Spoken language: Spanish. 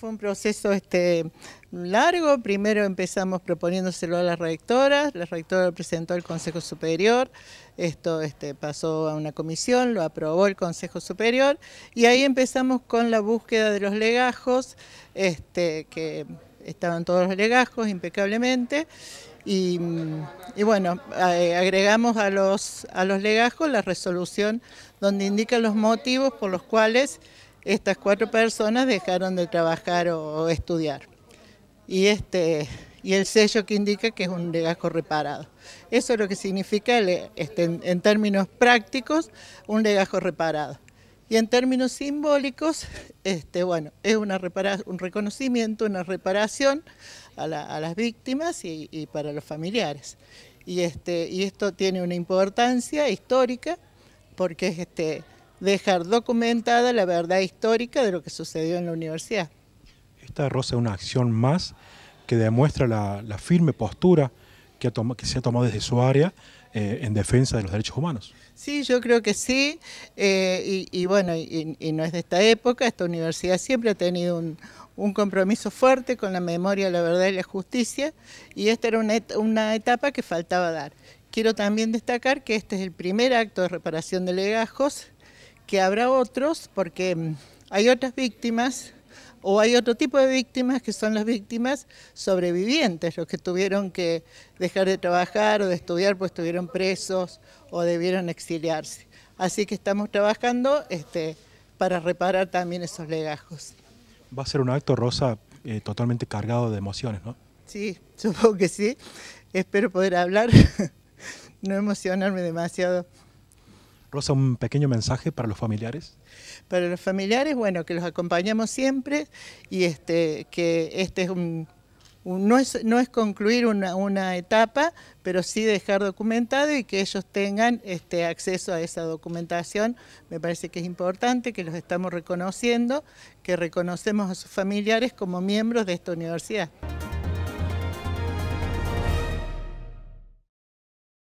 Fue un proceso este, largo. Primero empezamos proponiéndoselo a las rectoras. La rectora lo presentó al Consejo Superior. Esto este, pasó a una comisión, lo aprobó el Consejo Superior. Y ahí empezamos con la búsqueda de los legajos, este, que estaban todos los legajos impecablemente. Y, bueno, eh, agregamos a los, a los legajos la resolución donde indica los motivos por los cuales estas cuatro personas dejaron de trabajar o, estudiar. Y, este, y el sello que indica que es un legajo reparado. Eso es lo que significa este, en, términos prácticos un legajo reparado. Y en términos simbólicos, este, bueno, es una un reconocimiento, una reparación a, las víctimas y, para los familiares. Y, este, y esto tiene una importancia histórica porque es este, dejar documentada la verdad histórica de lo que sucedió en la universidad. Esta rosa es una acción más que demuestra la, firme postura que, se ha tomado desde su área eh, en defensa de los derechos humanos. Sí, yo creo que sí, eh, y, bueno, y, no es de esta época, esta universidad siempre ha tenido un, compromiso fuerte con la memoria, la verdad y la justicia, y esta era una, una etapa que faltaba dar. Quiero también destacar que este es el primer acto de reparación de legajos que habrá otros, porque mm, hay otras víctimas o hay otro tipo de víctimas que son las víctimas sobrevivientes, los que tuvieron que dejar de trabajar o de estudiar pues estuvieron presos o debieron exiliarse. Así que estamos trabajando este, para reparar también esos legajos. Va a ser un acto, Rosa, eh, totalmente cargado de emociones, ¿no? Sí, supongo que sí. Espero poder hablar, no emocionarme demasiado. Rosa, un pequeño mensaje para los familiares. Para los familiares, bueno, que los acompañamos siempre y este, que este es un, no, es, no es concluir una, una, etapa, pero sí dejar documentado y que ellos tengan este, acceso a esa documentación. Me parece que es importante que los estamos reconociendo, que reconocemos a sus familiares como miembros de esta universidad.